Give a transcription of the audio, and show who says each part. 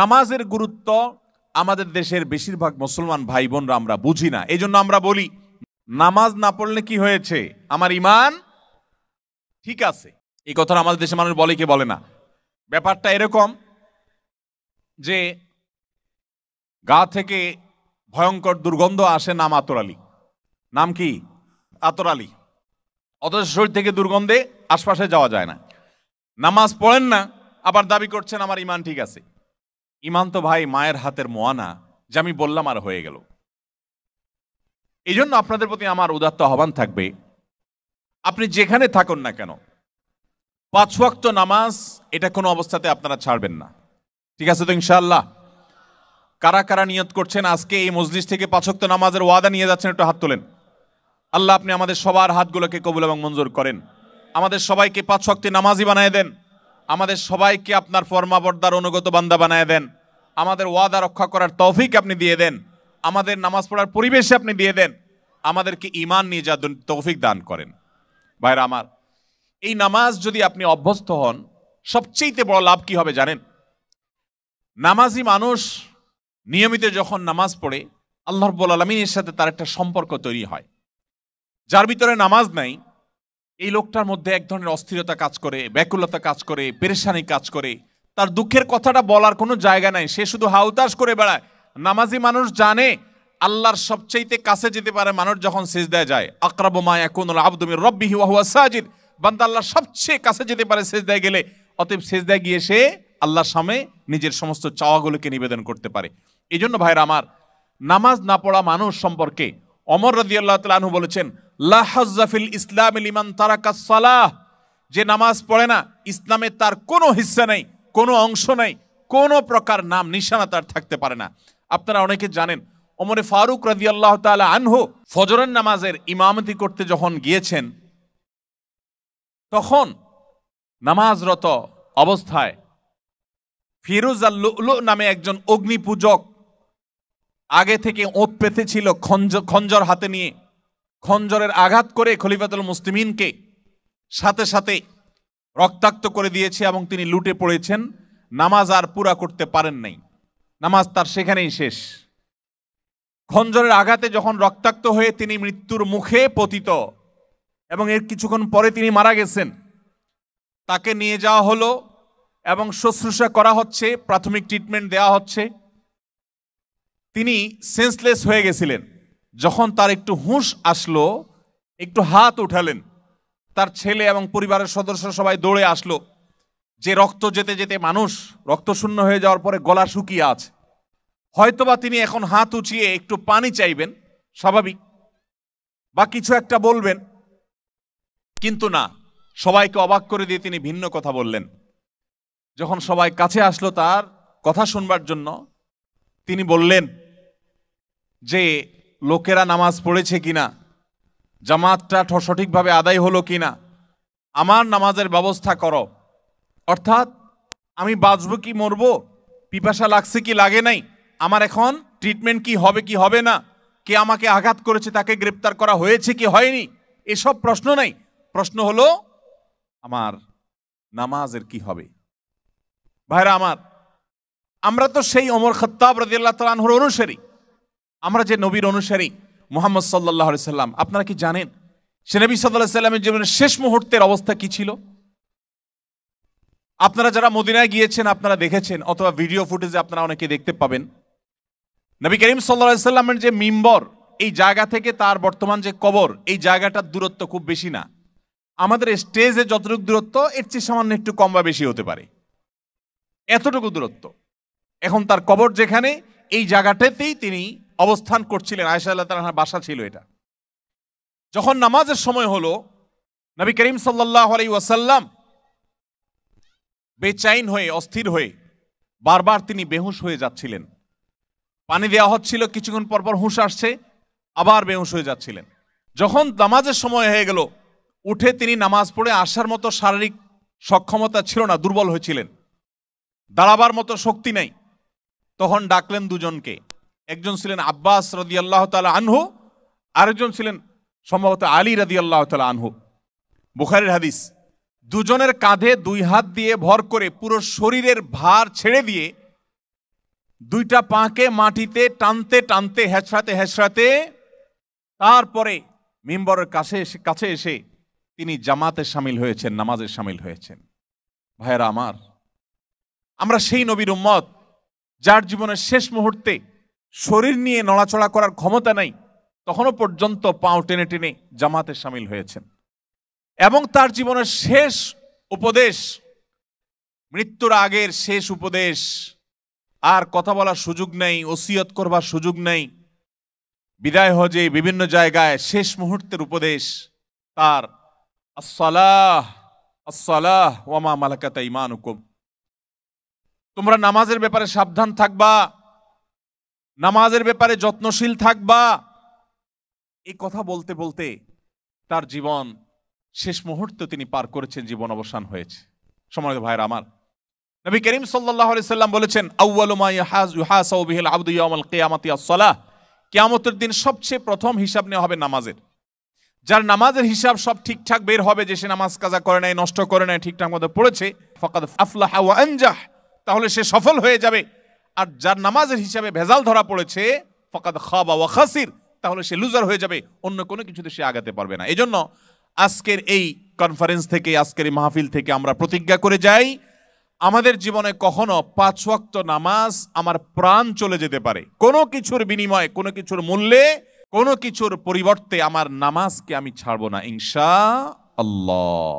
Speaker 1: নামাজের গুরুত্ব আমাদের দেশের বেশিরভাগ মুসলমান ভাই বোনরা আমরা বুঝি না এই জন্য আমরা বলি নামাজ না পড়লে কি হয়েছে আমার ইমান ঠিক আছে এই কথা আমাদের দেশের মানুষ বলে কি বলে না ব্যাপারটা এরকম যে গা থেকে ভয়ঙ্কর দুর্গন্ধ আসে নাম আতরালি নাম কি আতরালি অথচ শরীর থেকে দুর্গন্ধে আশপাশে যাওয়া যায় না নামাজ পড়েন না আবার দাবি করছেন আমার ইমান ঠিক আছে ইমান তো ভাই মায়ের হাতের মোয়ানা যে আমি বললাম আর হয়ে গেল এই জন্য আপনাদের প্রতি আমার উদাত্ত আহ্বান থাকবে আপনি যেখানে থাকুন না কেন পাঁচ ওয়াক্ত নামাজ এটা কোনো অবস্থাতে আপনারা ছাড়বেন না ঠিক আছে তো ইনশাল্লাহ কারা কারা নিয়ত করছেন আজকে এই মজলিস থেকে পাঁচক্ত নামাজের ওয়াদা নিয়ে যাচ্ছেন একটু হাত তোলেন আল্লাহ আপনি আমাদের সবার হাতগুলোকে কবুল এবং মঞ্জুর করেন আমাদের সবাইকে পাঁচ শক্তি নামাজি বানায় দেন আমাদের সবাইকে আপনার ফর্মাবর্দার অনুগত বান্দা বানায় দেন আমাদের ওয়াদা রক্ষা করার তৌফিক আপনি দিয়ে দেন আমাদের নামাজ পড়ার পরিবেশে আপনি দিয়ে দেন আমাদেরকে ইমান নিয়ে যা তৌফিক দান করেন ভাইরা আমার এই নামাজ যদি আপনি অভ্যস্ত হন সবচেয়েতে বড় লাভ কি হবে জানেন নামাজি মানুষ নিয়মিত যখন নামাজ পড়ে আল্লাহ রব্বুল আলমিনের সাথে তার একটা সম্পর্ক তৈরি হয় যার ভিতরে নামাজ নাই এই লোকটার মধ্যে এক ধরনের অস্থিরতা কাজ করে ব্যাকুলতা কাজ করে পেরেশানি কাজ করে তার দুঃখের কথাটা বলার কোনো জায়গা নাই সে শুধু হাউতাস করে বেড়ায় নামাজি মানুষ জানে আল্লাহর সবচেয়েতে কাছে যেতে পারে মানুষ যখন সেজদায় যায় আক্রাব মায়া কোন আব্দমির রব্বি ওয়াহুয়া সাজিদ বান্দা আল্লাহর সবচেয়ে কাছে যেতে পারে সেজদায় গেলে অতএব সেজদায় গিয়ে সে আল্লাহর সামনে নিজের সমস্ত চাওয়াগুলোকে নিবেদন করতে পারে এই জন্য ভাইরা আমার নামাজ না পড়া মানুষ সম্পর্কে অমর রদি আল্লাহ তালু বলেছেন লাহাজাফিল ইসলাম ইমান তারাকা সালাহ যে নামাজ পড়ে না ইসলামের তার কোনো হিস্সা নেই কোনো অংশ নেই কোনো প্রকার নাম নিশানা তার থাকতে পারে না আপনারা অনেকে জানেন অমরে ফারুক রাজি আল্লাহ তালা আনহু ফজরের নামাজের ইমামতি করতে যখন গিয়েছেন তখন নামাজরত অবস্থায় ফিরুজ আল্লু নামে একজন অগ্নি পূজক আগে থেকে ওঁত পেতে খঞ্জ খঞ্জর হাতে নিয়ে খঞ্জরের আঘাত করে খলিফাতুল মুসলিমিনকে সাথে সাথে রক্তাক্ত করে দিয়েছে এবং তিনি লুটে পড়েছেন নামাজ আর পুরা করতে পারেন নাই নামাজ তার সেখানেই শেষ খঞ্জরের আঘাতে যখন রক্তাক্ত হয়ে তিনি মৃত্যুর মুখে পতিত এবং এর কিছুক্ষণ পরে তিনি মারা গেছেন তাকে নিয়ে যাওয়া হলো এবং শুশ্রূষা করা হচ্ছে প্রাথমিক ট্রিটমেন্ট দেওয়া হচ্ছে তিনি সেন্সলেস হয়ে গেছিলেন যখন তার একটু হুঁশ আসলো একটু হাত উঠালেন তার ছেলে এবং পরিবারের সদস্য সবাই দৌড়ে আসলো যে রক্ত যেতে যেতে মানুষ রক্ত শূন্য হয়ে যাওয়ার পরে গলা শুকিয়ে আছে হয়তোবা তিনি এখন হাত উঁচিয়ে একটু পানি চাইবেন স্বাভাবিক বা কিছু একটা বলবেন কিন্তু না সবাইকে অবাক করে দিয়ে তিনি ভিন্ন কথা বললেন যখন সবাই কাছে আসলো তার কথা শুনবার জন্য তিনি বললেন যে লোকেরা নামাজ পড়েছে কিনা জামাতটা সঠিকভাবে আদায় হলো কিনা আমার নামাজের ব্যবস্থা করো অর্থাৎ আমি বাঁচব কি মরব পিপাসা লাগছে কি লাগে নাই আমার এখন ট্রিটমেন্ট কি হবে কি হবে না কে আমাকে আঘাত করেছে তাকে গ্রেপ্তার করা হয়েছে কি হয়নি এসব প্রশ্ন নাই প্রশ্ন হলো আমার নামাজের কি হবে ভাইরা আমার আমরা তো সেই অমর খত্তাব রাজিয়াল্লাহ তালানহর অনুসারী আমরা যে নবীর অনুসারী মোহাম্মদ সাল্লাহ সাল্লাম আপনারা কি জানেন সে নবী সাল্লাহ সাল্লামের জীবনের শেষ মুহূর্তের অবস্থা কি ছিল আপনারা যারা মদিনায় গিয়েছেন আপনারা দেখেছেন অথবা ভিডিও ফুটেজে আপনারা অনেকে দেখতে পাবেন নবী করিম সাল্লা সাল্লামের যে মিম্বর এই জায়গা থেকে তার বর্তমান যে কবর এই জায়গাটার দূরত্ব খুব বেশি না আমাদের স্টেজে যতটুকু দূরত্ব এর চেয়ে সামান্য একটু কম বা বেশি হতে পারে এতটুকু দূরত্ব এখন তার কবর যেখানে এই জায়গাটাতেই তিনি অবস্থান করছিলেন আয়সা আল্লাহ বাসা ছিল এটা যখন নামাজের সময় হলো নবী করিম সাল্লাহ আলাই ওয়াসাল্লাম বেচাইন হয়ে অস্থির হয়ে বারবার তিনি বেহুশ হয়ে যাচ্ছিলেন পানি দেওয়া হচ্ছিল কিছুক্ষণ পরপর হুঁশ আসছে আবার বেহুশ হয়ে যাচ্ছিলেন যখন নামাজের সময় হয়ে গেল উঠে তিনি নামাজ পড়ে আসার মতো শারীরিক সক্ষমতা ছিল না দুর্বল হয়েছিলেন দাঁড়াবার মতো শক্তি নাই তখন ডাকলেন দুজনকে একজন ছিলেন আব্বাস রদি আল্লাহ তালা আনহু আরেকজন ছিলেন সম্ভবত আলী রদি আল্লাহ তালা আনহু বুখারের হাদিস দুজনের কাঁধে দুই হাত দিয়ে ভর করে পুরো শরীরের ভার ছেড়ে দিয়ে দুইটা পাঁকে মাটিতে টানতে টানতে হেঁচড়াতে হেঁচড়াতে তারপরে মেম্বরের কাছে এসে কাছে এসে তিনি জামাতে সামিল হয়েছেন নামাজে সামিল হয়েছেন ভাইয়েরা আমার আমরা সেই নবীর উম্মত যার জীবনের শেষ মুহূর্তে শরীর নিয়ে নড়াচড়া করার ক্ষমতা নাই তখনও পর্যন্ত পাও টেনে টেনে জামাতে সামিল হয়েছেন এবং তার জীবনের শেষ উপদেশ মৃত্যুর আগের শেষ উপদেশ আর কথা বলার সুযোগ নেই ওসিয়ত করবার সুযোগ নেই বিদায় হজে বিভিন্ন জায়গায় শেষ মুহূর্তের উপদেশ তার আসসালাহ আসসালাহ ওয়ামা মালাকাতা ইমানুকুম তোমরা নামাজের ব্যাপারে সাবধান থাকবা নামাজের ব্যাপারে যত্নশীল থাকবা এই কথা বলতে বলতে তার জীবন শেষ মুহূর্তে তিনি পার করেছেন জীবন অবসান হয়েছে সময় ভাইয়ের আমার নবী করিম সাল্লাহ সাল্লাম বলেছেন কেয়ামতের দিন সবচেয়ে প্রথম হিসাব নেওয়া হবে নামাজের যার নামাজের হিসাব সব ঠিকঠাক বের হবে যে সে নামাজ কাজা করে নাই নষ্ট করে নাই ঠিকঠাক মতো পড়েছে ফকাত তাহলে সে সফল হয়ে যাবে আর যার নামাজের হিসাবে ভেজাল ধরা পড়েছে ফকাদ খাবা ওয়া খাসির তাহলে সে লুজার হয়ে যাবে অন্য কোনো কিছুতে সে আগাতে পারবে না এজন্য আজকের এই কনফারেন্স থেকে আজকের এই মাহফিল থেকে আমরা প্রতিজ্ঞা করে যাই আমাদের জীবনে কখনো পাঁচ ওয়াক্ত নামাজ আমার প্রাণ চলে যেতে পারে কোনো কিছুর বিনিময়ে কোনো কিছুর মূল্যে কোনো কিছুর পরিবর্তে আমার নামাজকে আমি ছাড়বো না ইনশা আল্লাহ